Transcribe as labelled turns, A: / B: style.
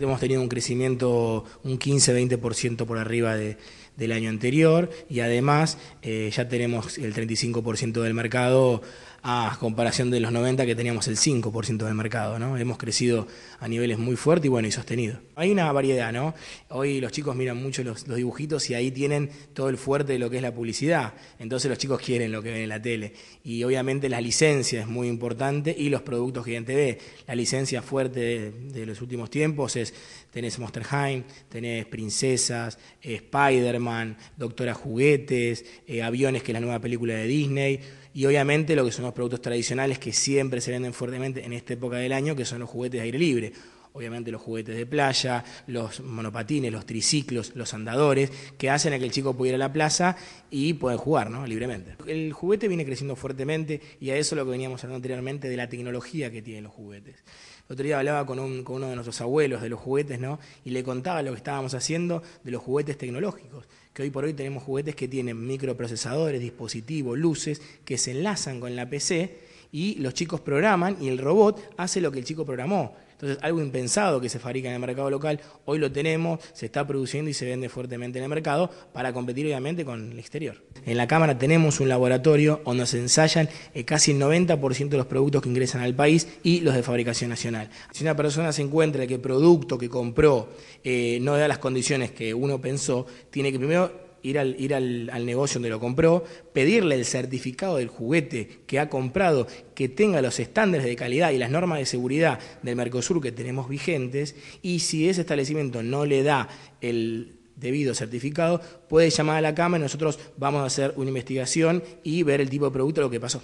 A: Hemos tenido un crecimiento un 15-20% por arriba del año anterior y además eh, ya tenemos el 35% del mercado a comparación de los 90 que teníamos el 5% del mercado, ¿no? Hemos crecido a niveles muy fuertes y bueno, y sostenido. Hay una variedad, ¿no? Hoy los chicos miran mucho los, dibujitos y ahí tienen todo el fuerte de lo que es la publicidad. Entonces los chicos quieren lo que ven en la tele. Y obviamente la licencia es muy importante y los productos que gente ve TV. La licencia fuerte de, los últimos tiempos es, tenés Monster tenés Princesas, eh, Spider-Man, Doctora Juguetes, eh, Aviones, que es la nueva película de Disney, y obviamente lo que son los productos tradicionales que siempre se venden fuertemente en esta época del año, que son los juguetes de aire libre obviamente los juguetes de playa, los monopatines, los triciclos, los andadores, que hacen a que el chico pueda ir a la plaza y pueda jugar ¿no? libremente. El juguete viene creciendo fuertemente y a eso lo que veníamos hablando anteriormente de la tecnología que tienen los juguetes. El otro día hablaba con, con uno de nuestros abuelos de los juguetes ¿no? y le contaba lo que estábamos haciendo de los juguetes tecnológicos, que hoy por hoy tenemos juguetes que tienen microprocesadores, dispositivos, luces, que se enlazan con la PC y los chicos programan y el robot hace lo que el chico programó entonces, algo impensado que se fabrica en el mercado local, hoy lo tenemos, se está produciendo y se vende fuertemente en el mercado para competir obviamente con el exterior. En la Cámara tenemos un laboratorio donde se ensayan eh, casi el 90% de los productos que ingresan al país y los de fabricación nacional. Si una persona se encuentra que el producto que compró eh, no da las condiciones que uno pensó, tiene que primero ir, al, ir al, negocio donde lo compró, pedirle el certificado del juguete que ha comprado, que tenga los estándares de calidad y las normas de seguridad del Mercosur que tenemos vigentes, y si ese establecimiento no le da el debido certificado, puede llamar a la cama y nosotros vamos a hacer una investigación y ver el tipo de producto, lo que pasó.